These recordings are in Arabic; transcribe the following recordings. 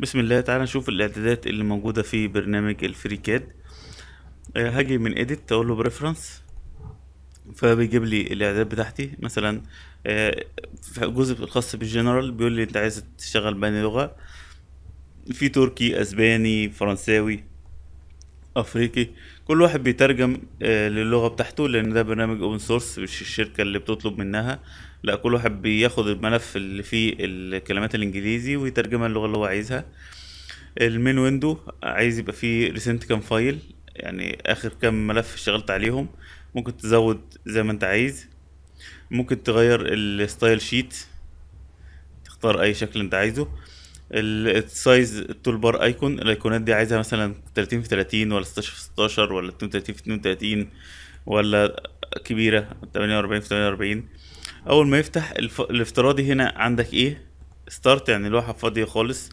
بسم الله تعالى نشوف الاعدادات اللي موجودة في برنامج الفريكاد آه، هاجي من edit اقول له بريفرنس فبيجيب لي الاعداد بتاعتي مثلا آه، في الجزء الخاص بالجنرال بيقول لي انت عايز تشتغل باني لغة في تركي اسباني فرنساوي افريقي كل واحد بيترجم آه، للغه بتاعته لان ده برنامج اوبن سورس مش الشركه اللي بتطلب منها لا كل واحد بياخد الملف اللي فيه الكلمات الانجليزي ويترجمها للغه اللي هو عايزها المين ويندو عايز يبقى فيه ريسنت كام فايل يعني اخر كام ملف اشتغلت عليهم ممكن تزود زي ما انت عايز ممكن تغير الستايل شيت تختار اي شكل انت عايزه السايز التول بار ايكون الايقونات دي عايزها مثلا 30 في 30 ولا 16 في 16 ولا 32 في 32 ولا كبيره 48 في 48 اول ما يفتح الف... الافتراضي هنا عندك ايه ستارت يعني لوحه فاضيه خالص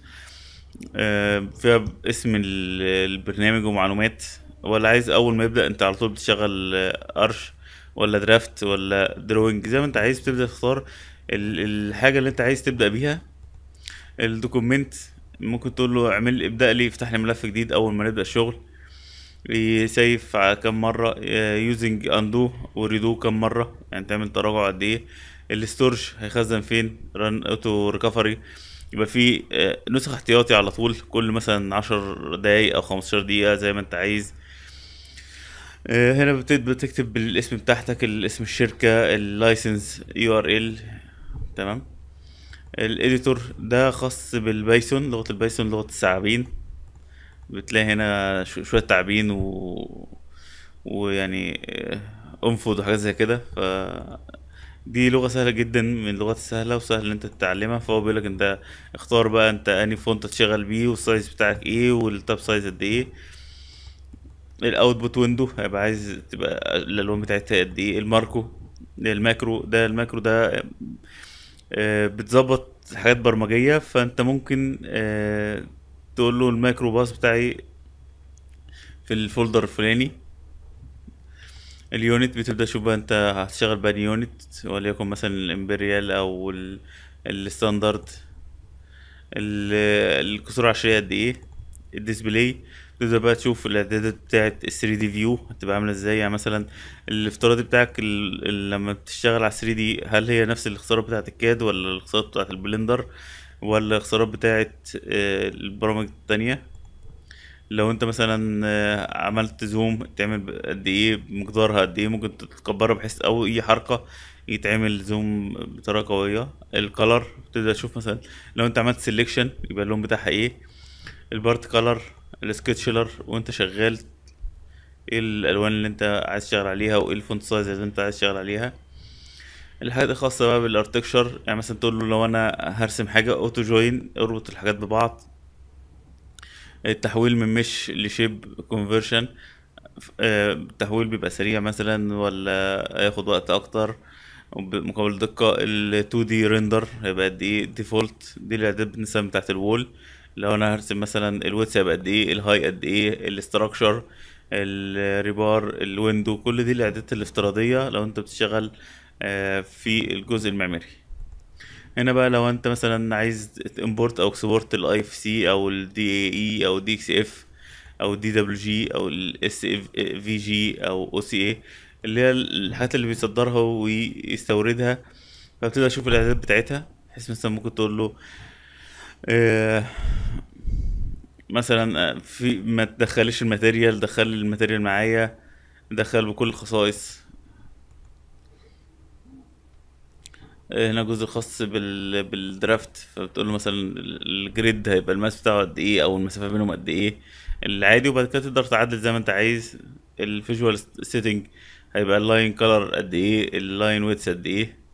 آه، فيها اسم البرنامج ومعلومات ولا عايز اول ما يبدا انت على طول بتشغل ارش ولا درافت ولا دروينج زي ما انت عايز تبدا تختار الحاجه اللي انت عايز تبدا بيها الدوكومنت ممكن تقول له اعمل ابدا لي افتح لي ملف جديد اول ما نبدا الشغل يسيف كم مره يوزنج اندو وريدو كم مره يعني تعمل تراجع قد ايه الاستورج هيخزن فين رن اوتو ريكفري يبقى في آه، نسخ احتياطي على طول كل مثلا عشر دقايق او خمستاشر دقيقه زي ما انت عايز آه، هنا بتكتب الاسم بتاعتك الاسم الشركه اللايسنس يو ار ال تمام الاديتور ده خاص بالبايثون لغه البايثون لغه الثعابين بتلاقي هنا شويه تعابين و ويعني آه، انفض وحاجات زي كده ف دي لغه سهله جدا من اللغات السهله وسهل ان انت تتعلمها فهو بيقولك انت اختار بقى انت اني فونت تشتغل بيه والسايز بتاعك ايه والتاب سايز قد ايه الاوتبوت ويندو هيبقى عايز تبقى الالوان بتاعتها قد ايه الماركو الماكرو ده الماكرو ده آه، بتظبط حاجات برمجيه فانت ممكن آه، تقول له المايكرو باص بتاعي في الفولدر الفلاني اليونت بتبدا تشوف بقى انت هتشتغل بقى اليونت وليكن مثلا الامبريال او الستاندرد الكسور العشريه قد ايه الديسبلاي تبدا بقى تشوف الاعدادات بتاعه ال 3 دي فيو هتبقى عامله ازاي يعني مثلا الافتراضي بتاعك لما بتشتغل على 3 دي هل هي نفس الاختصارات بتاعه الكاد ولا الاختصارات بتاعه البلندر ولا الاختصارات بتاعه آه، البرامج التانية لو انت مثلا آه، عملت زوم تعمل قد ايه مقدارها قد ايه ممكن تتكبرها بحيث او اي حركه يتعمل زوم بطريقه قويه الكالر تبدا تشوف مثلا لو انت عملت سيلكشن يبقى اللون بتاعها ايه البارت كالر السكتشلر وانت شغال ايه الالوان اللي انت عايز تشتغل عليها وايه الفونت سايز اللي انت عايز تشتغل عليها الحاجات الخاصة بقى بالارتكشر يعني مثلا تقول له لو انا هرسم حاجة اوتو جوين اربط الحاجات ببعض التحويل من مش لشيب كونفرشن التحويل بيبقى سريع مثلا ولا هياخد وقت اكتر مقابل دقة ال 2 دي ريندر هيبقى قد ايه ديفولت دي الاعداد مثلا بتاعت الوول لو انا هرسم مثلا الويتس هيبقى قد ايه الهاي قد ايه الاستراكشر الريبار الويندو كل دي الاعدادات الافتراضيه لو انت بتشتغل آه، في الجزء المعماري هنا بقى لو انت مثلا عايز امبورت او اكسبورت الاي اف سي او الدي اي e او دي اكس اف او دي دبليو جي او الاس في جي او او سي اي اللي هي الحاجات اللي بيصدرها ويستوردها فبتبدا اشوف الاعدادات بتاعتها بحيث مثلا ممكن تقول له آه مثلا آه، في ما تدخلش الماتيريال دخل الماتيريال معايا دخل بكل الخصائص هنا جزء خاص بال... بالدرافت فبتقول له مثلا الجريد هيبقى الماس بتاعه قد ايه او المسافه بينهم قد ايه العادي وبعد كده تقدر تعدل زي ما انت عايز الفيجوال سيتنج هيبقى اللاين كلر قد ايه اللاين ويتس قد ايه